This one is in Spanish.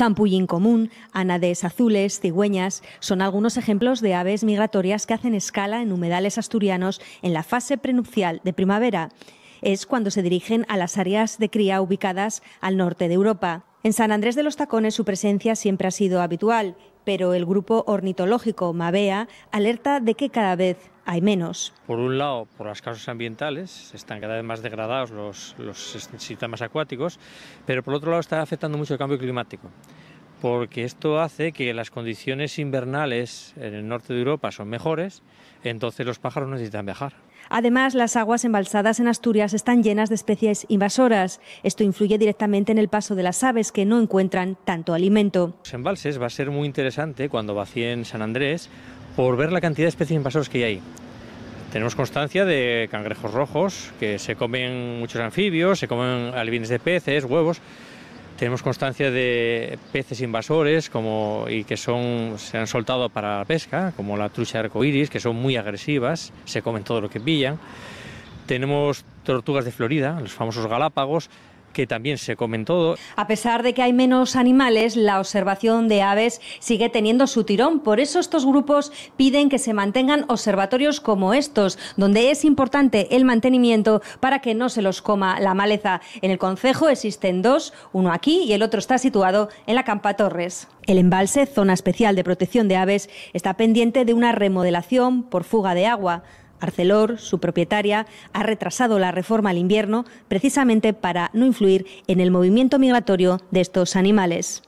Zampullín común, anades azules, cigüeñas, son algunos ejemplos de aves migratorias que hacen escala en humedales asturianos en la fase prenupcial de primavera. Es cuando se dirigen a las áreas de cría ubicadas al norte de Europa. En San Andrés de los Tacones su presencia siempre ha sido habitual, pero el grupo ornitológico Mabea alerta de que cada vez hay menos. Por un lado, por las causas ambientales, están cada vez más degradados los, los sistemas acuáticos, pero por otro lado está afectando mucho el cambio climático porque esto hace que las condiciones invernales en el norte de Europa son mejores, entonces los pájaros necesitan viajar. Además, las aguas embalsadas en Asturias están llenas de especies invasoras. Esto influye directamente en el paso de las aves que no encuentran tanto alimento. Los embalses va a ser muy interesante cuando vacíen San Andrés por ver la cantidad de especies invasoras que hay tenemos constancia de cangrejos rojos que se comen muchos anfibios, se comen alevines de peces, huevos. Tenemos constancia de peces invasores como, y que son, se han soltado para la pesca, como la trucha arcoiris, que son muy agresivas, se comen todo lo que pillan. Tenemos tortugas de Florida, los famosos galápagos, que también se comen todo. A pesar de que hay menos animales, la observación de aves sigue teniendo su tirón. Por eso estos grupos piden que se mantengan observatorios como estos, donde es importante el mantenimiento para que no se los coma la maleza. En el concejo existen dos, uno aquí y el otro está situado en la Campa Torres. El embalse, zona especial de protección de aves, está pendiente de una remodelación por fuga de agua. Arcelor, su propietaria, ha retrasado la reforma al invierno precisamente para no influir en el movimiento migratorio de estos animales.